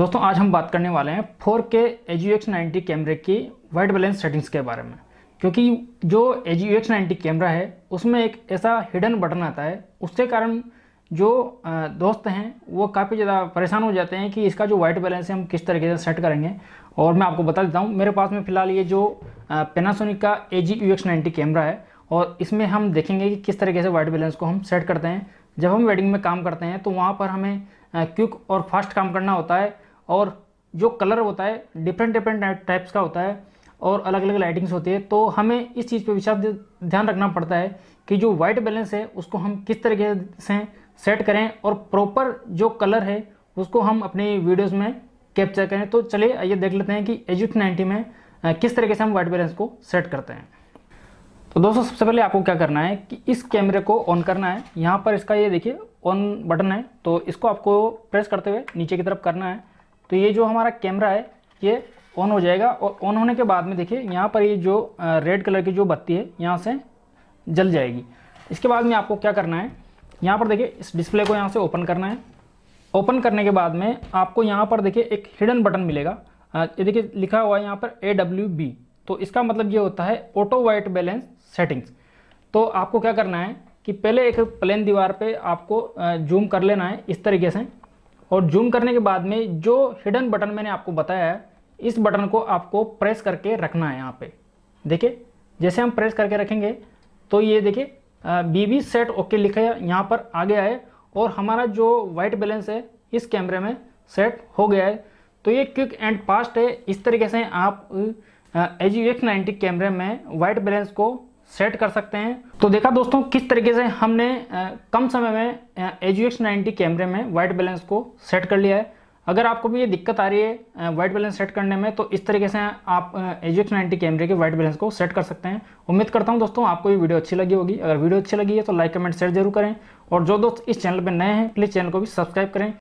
दोस्तों आज हम बात करने वाले हैं फोर के एच यू एक्स नाइन्टी कैमरे की वाइट बैलेंस सेटिंग्स के बारे में क्योंकि जो H U X ninety camera है उसमें एक ऐसा हिडन बटन आता है उसके कारण जो दोस्त हैं वो काफ़ी ज़्यादा परेशान हो जाते हैं कि इसका जो वाइट बैलेंस है हम किस तरीके से सेट करेंगे और मैं आपको बता देता हूँ मेरे पास में फ़िलहाल ये जो पेनासोनिक का A G U X ninety camera है और इसमें हम देखेंगे कि किस तरीके से वाइट बैलेंस को हम सेट करते हैं जब हम वेडिंग में काम करते हैं तो वहाँ पर हमें क्विक और फास्ट काम करना होता है और जो कलर होता है डिफरेंट डिफरेंट टाइप्स का होता है और अलग अलग लाइटिंग्स होती है तो हमें इस चीज़ पर विशेष ध्यान रखना पड़ता है कि जो वाइट बैलेंस है उसको हम किस तरीके से सेट करें और प्रॉपर जो कलर है उसको हम अपने वीडियोज़ में कैप्चर करें तो चलिए आइए देख लेते हैं कि एजुट नाइन्टी में किस तरीके से हम वाइट बैलेंस को सेट करते हैं तो दोस्तों सबसे पहले आपको क्या करना है कि इस कैमरे को ऑन करना है यहाँ पर इसका ये देखिए ऑन बटन है तो इसको आपको प्रेस करते हुए नीचे की तरफ करना है तो ये जो हमारा कैमरा है ये ऑन हो जाएगा और ऑन होने के बाद में देखिए यहाँ पर ये जो रेड कलर की जो बत्ती है यहाँ से जल जाएगी इसके बाद में आपको क्या करना है यहाँ पर देखिए इस डिस्प्ले को यहाँ से ओपन करना है ओपन करने के बाद में आपको यहाँ पर देखिए एक हिडन बटन मिलेगा ये देखिए लिखा हुआ है यहाँ पर ए डब्ल्यू बी तो इसका मतलब ये होता है ऑटो वाइट बैलेंस सेटिंग्स तो आपको क्या करना है कि पहले एक प्लेन दीवार पे आपको जूम कर लेना है इस तरीके से और जूम करने के बाद में जो हिडन बटन मैंने आपको बताया है इस बटन को आपको प्रेस करके रखना है यहाँ पे देखिए जैसे हम प्रेस करके रखेंगे तो ये देखिए बी बी सेट ओके लिखा है यहाँ पर आ गया है और हमारा जो वाइट बैलेंस है इस कैमरे में सेट हो गया है तो ये क्विक एंड फास्ट है इस तरीके से आप एच यू एक्स नाइन्टी कैमरे में वाइट बैलेंस को सेट कर सकते हैं तो देखा दोस्तों किस तरीके से हमने कम समय में एच यू कैमरे में वाइट बैलेंस को सेट कर लिया है अगर आपको भी ये दिक्कत आ रही है वाइट बैलेंस सेट करने में तो इस तरीके से आप एच यू कैमरे के वाइट बैलेंस को सेट कर सकते हैं उम्मीद करता हूँ दोस्तों आपको ये वीडियो अच्छी लगी होगी अगर वीडियो अच्छी लगी है तो लाइक कमेंट शेयर जरूर करें और जो दोस्त इस चैनल पर नए हैं प्लीज़ चैनल को भी सब्सक्राइब करें